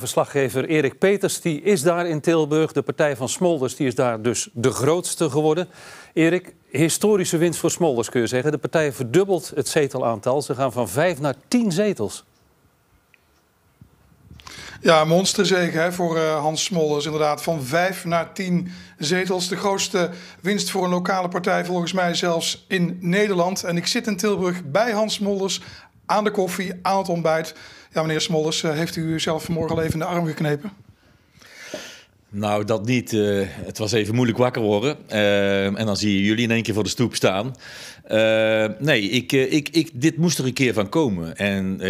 Verslaggever Erik Peters die is daar in Tilburg. De partij van Smolders die is daar dus de grootste geworden. Erik, historische winst voor Smolders kun je zeggen. De partij verdubbelt het zetelaantal. Ze gaan van vijf naar tien zetels. Ja, monsterzege voor eh, Hans Smolders. Inderdaad, van vijf naar tien zetels. De grootste winst voor een lokale partij volgens mij zelfs in Nederland. En ik zit in Tilburg bij Hans Smolders aan de koffie, aan het ontbijt. Ja, meneer Smollers, eh, heeft u zelf vanmorgen al even in de arm geknepen? Nou, dat niet. Eh, het was even moeilijk wakker worden. Eh, en dan zie je jullie in één keer voor de stoep staan. Eh, nee, ik, ik, ik, dit moest er een keer van komen. En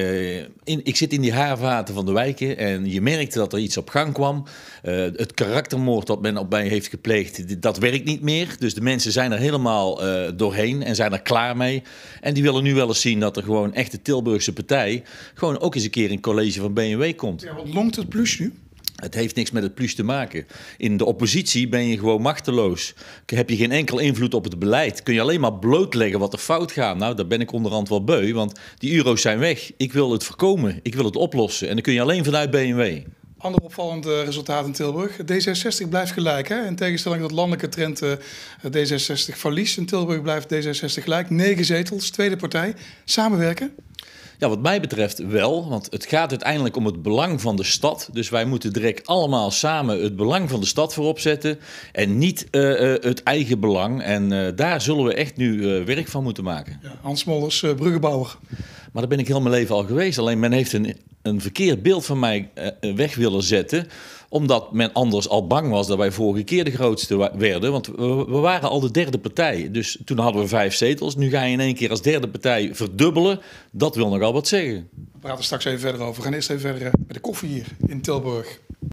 in, ik zit in die haarvaten van de wijken. En je merkte dat er iets op gang kwam. het karaktermoord dat men op mij heeft gepleegd, dat werkt niet meer. Dus de mensen zijn er helemaal doorheen en zijn er klaar mee. En die willen nu wel eens zien dat er gewoon echt de Tilburgse partij... gewoon ook eens een keer in college van B&W komt. Ja, wat longt het plus nu? Het heeft niks met het plus te maken. In de oppositie ben je gewoon machteloos. Heb je geen enkel invloed op het beleid. Kun je alleen maar blootleggen wat er fout gaat. Nou, daar ben ik onderhand wel beu, want die euro's zijn weg. Ik wil het voorkomen, ik wil het oplossen. En dan kun je alleen vanuit BMW. Ander opvallend resultaat in Tilburg. D66 blijft gelijk. Hè? In tegenstelling tot landelijke trend eh, D66 verlies. In Tilburg blijft D66 gelijk. Negen zetels, tweede partij. Samenwerken? Ja, wat mij betreft wel, want het gaat uiteindelijk om het belang van de stad. Dus wij moeten direct allemaal samen het belang van de stad voorop zetten en niet eh, eh, het eigen belang. En daar zullen we echt nu werk van moeten maken. Ja, Hans Mollers, bruggenbouwer. Maar daar ben ik heel mijn leven al geweest. Alleen men heeft een een verkeerd beeld van mij eh, eh, weg willen zetten omdat men anders al bang was dat wij vorige keer de grootste werden. Want we, we waren al de derde partij. Dus toen hadden we vijf zetels. Nu ga je in één keer als derde partij verdubbelen. Dat wil nogal wat zeggen. We praten straks even verder over. We gaan eerst even verder eh, met de koffie hier in Tilburg.